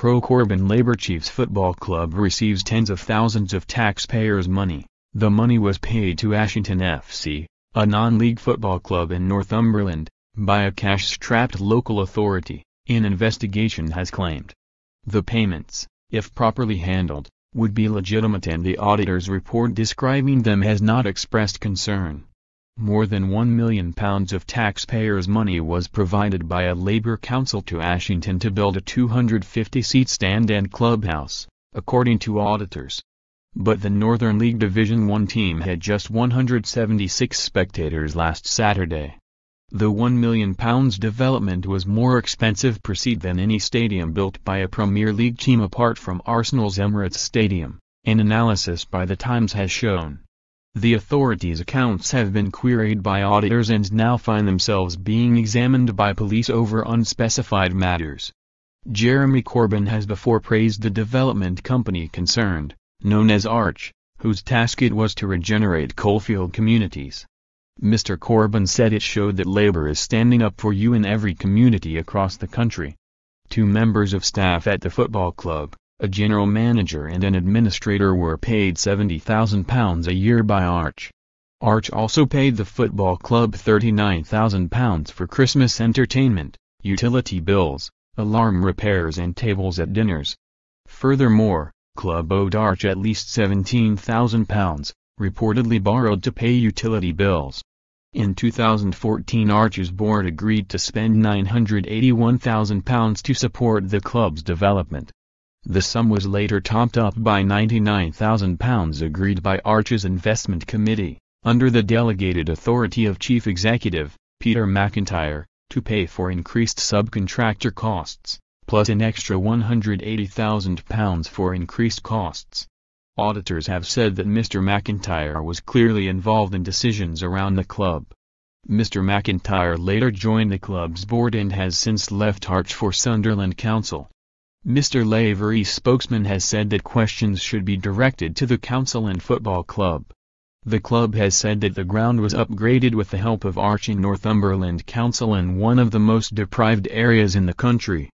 pro-Corbyn Labour Chiefs Football Club receives tens of thousands of taxpayers' money. The money was paid to Ashington FC, a non-league football club in Northumberland, by a cash-strapped local authority, an investigation has claimed. The payments, if properly handled, would be legitimate and the auditor's report describing them has not expressed concern. More than £1 million of taxpayers' money was provided by a Labour Council to Ashington to build a 250-seat stand and clubhouse, according to auditors. But the Northern League Division 1 team had just 176 spectators last Saturday. The £1 million development was more expensive per seat than any stadium built by a Premier League team apart from Arsenal's Emirates Stadium, an analysis by The Times has shown. The authorities' accounts have been queried by auditors and now find themselves being examined by police over unspecified matters. Jeremy Corbyn has before praised the development company concerned, known as Arch, whose task it was to regenerate coalfield communities. Mr. Corbyn said it showed that Labour is standing up for you in every community across the country. Two members of staff at the football club, a general manager and an administrator were paid £70,000 a year by Arch. Arch also paid the football club £39,000 for Christmas entertainment, utility bills, alarm repairs and tables at dinners. Furthermore, club owed Arch at least £17,000, reportedly borrowed to pay utility bills. In 2014 Arch's board agreed to spend £981,000 to support the club's development. The sum was later topped up by £99,000 agreed by Arch's investment committee, under the delegated authority of Chief Executive, Peter McIntyre, to pay for increased subcontractor costs, plus an extra £180,000 for increased costs. Auditors have said that Mr. McIntyre was clearly involved in decisions around the club. Mr. McIntyre later joined the club's board and has since left Arch for Sunderland Council. Mr. Lavery's spokesman has said that questions should be directed to the council and football club. The club has said that the ground was upgraded with the help of Archie Northumberland Council in one of the most deprived areas in the country.